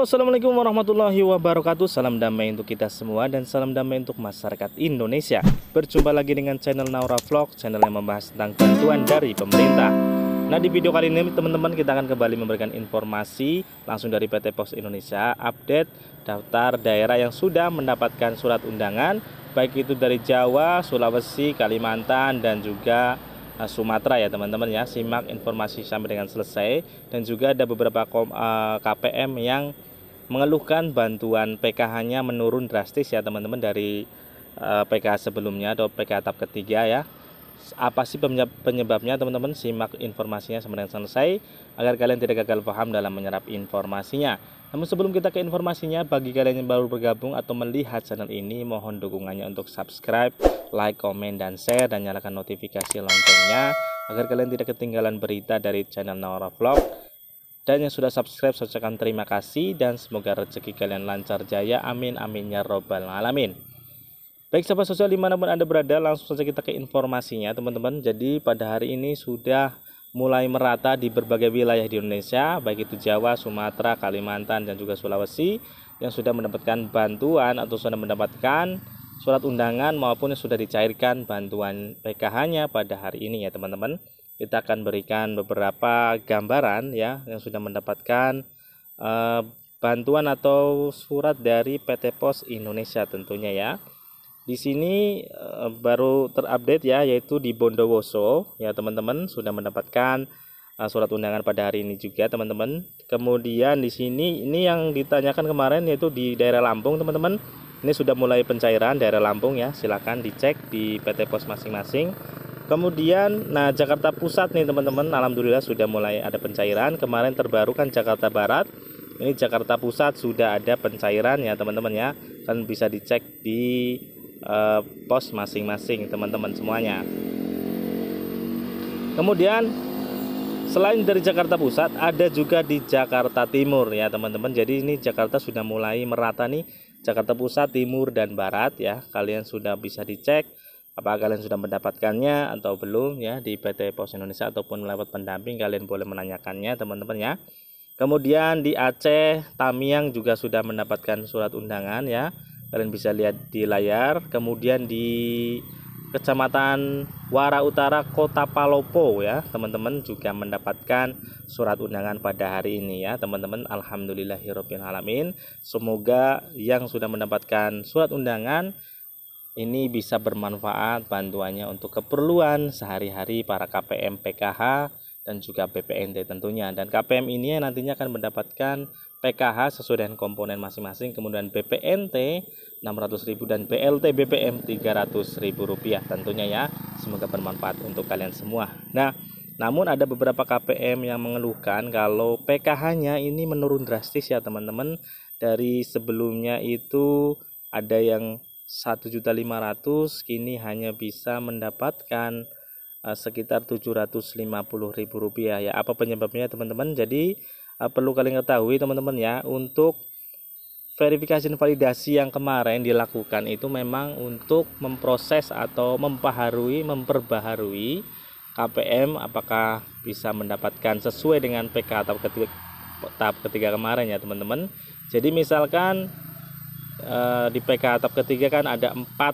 assalamualaikum warahmatullahi wabarakatuh Salam damai untuk kita semua dan salam damai untuk masyarakat Indonesia Berjumpa lagi dengan channel Naura Vlog Channel yang membahas tentang bantuan dari pemerintah Nah di video kali ini teman-teman kita akan kembali memberikan informasi Langsung dari PT Pos Indonesia Update daftar daerah yang sudah mendapatkan surat undangan Baik itu dari Jawa, Sulawesi, Kalimantan dan juga eh, Sumatera ya teman-teman ya simak informasi sampai dengan selesai dan juga ada beberapa KPM eh, yang mengeluhkan bantuan PKH-nya menurun drastis ya teman-teman dari uh, eh, PKH sebelumnya atau PKH tahap ketiga ya apa sih penyebabnya teman-teman simak informasinya sampai selesai agar kalian tidak gagal paham dalam menyerap informasinya namun sebelum kita ke informasinya bagi kalian yang baru bergabung atau melihat channel ini mohon dukungannya untuk subscribe like komen dan share dan nyalakan notifikasi loncengnya agar kalian tidak ketinggalan berita dari channel Naura Vlog dan yang sudah subscribe saya ucapkan terima kasih dan semoga rezeki kalian lancar jaya. Amin amin ya robbal alamin. Baik sahabat sosial dimanapun Anda berada langsung saja kita ke informasinya teman-teman. Jadi pada hari ini sudah mulai merata di berbagai wilayah di Indonesia baik itu Jawa, Sumatera, Kalimantan dan juga Sulawesi yang sudah mendapatkan bantuan atau sudah mendapatkan surat undangan maupun yang sudah dicairkan bantuan PKH-nya pada hari ini ya teman-teman kita akan berikan beberapa gambaran ya yang sudah mendapatkan eh, bantuan atau surat dari PT Pos Indonesia tentunya ya. Di sini eh, baru terupdate ya yaitu di Bondowoso ya teman-teman sudah mendapatkan eh, surat undangan pada hari ini juga teman-teman. Kemudian di sini ini yang ditanyakan kemarin yaitu di daerah Lampung teman-teman. Ini sudah mulai pencairan daerah Lampung ya. Silakan dicek di PT Pos masing-masing Kemudian, nah Jakarta Pusat nih teman-teman, alhamdulillah sudah mulai ada pencairan. Kemarin terbaru kan Jakarta Barat, ini Jakarta Pusat sudah ada pencairan ya teman-teman ya. Kan bisa dicek di uh, pos masing-masing teman-teman semuanya. Kemudian selain dari Jakarta Pusat ada juga di Jakarta Timur ya teman-teman. Jadi ini Jakarta sudah mulai merata nih Jakarta Pusat, Timur dan Barat ya. Kalian sudah bisa dicek apakah kalian sudah mendapatkannya atau belum ya di PT Pos Indonesia ataupun lewat pendamping kalian boleh menanyakannya teman-teman ya kemudian di Aceh Tamiang juga sudah mendapatkan surat undangan ya kalian bisa lihat di layar kemudian di Kecamatan Wara Utara Kota Palopo ya teman-teman juga mendapatkan surat undangan pada hari ini ya teman-teman alhamdulillahirobbilalamin semoga yang sudah mendapatkan surat undangan ini bisa bermanfaat bantuannya untuk keperluan sehari-hari para KPM PKH dan juga BPNT tentunya. Dan KPM ini nantinya akan mendapatkan PKH sesuai dengan komponen masing-masing, kemudian BPNT 600.000 dan BLT BPM 300.000 rupiah tentunya ya. Semoga bermanfaat untuk kalian semua. Nah, namun ada beberapa KPM yang mengeluhkan kalau PKH-nya ini menurun drastis ya teman-teman. Dari sebelumnya itu ada yang 1.500 kini hanya bisa mendapatkan uh, sekitar ribu rupiah. ya. Apa penyebabnya teman-teman? Jadi eh, perlu kalian ketahui teman-teman ya untuk verifikasi dan validasi yang kemarin dilakukan itu memang untuk memproses atau memperbaharui memperbaharui KPM apakah bisa mendapatkan sesuai dengan PK tahap ketiga, tahap ketiga kemarin ya teman-teman. Jadi misalkan Eh, di PK atap ketiga kan ada empat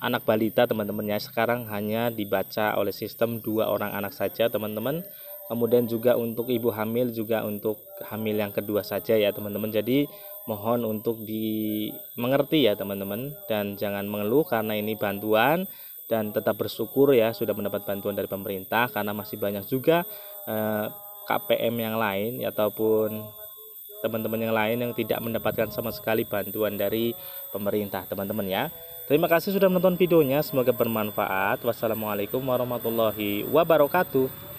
anak balita teman-temannya sekarang hanya dibaca oleh sistem dua orang anak saja teman-teman kemudian juga untuk ibu hamil juga untuk hamil yang kedua saja ya teman-teman jadi mohon untuk di mengerti ya teman-teman dan jangan mengeluh karena ini bantuan dan tetap bersyukur ya sudah mendapat bantuan dari pemerintah karena masih banyak juga eh, KPM yang lain ataupun teman-teman yang lain yang tidak mendapatkan sama sekali bantuan dari pemerintah teman-teman ya terima kasih sudah menonton videonya semoga bermanfaat wassalamualaikum warahmatullahi wabarakatuh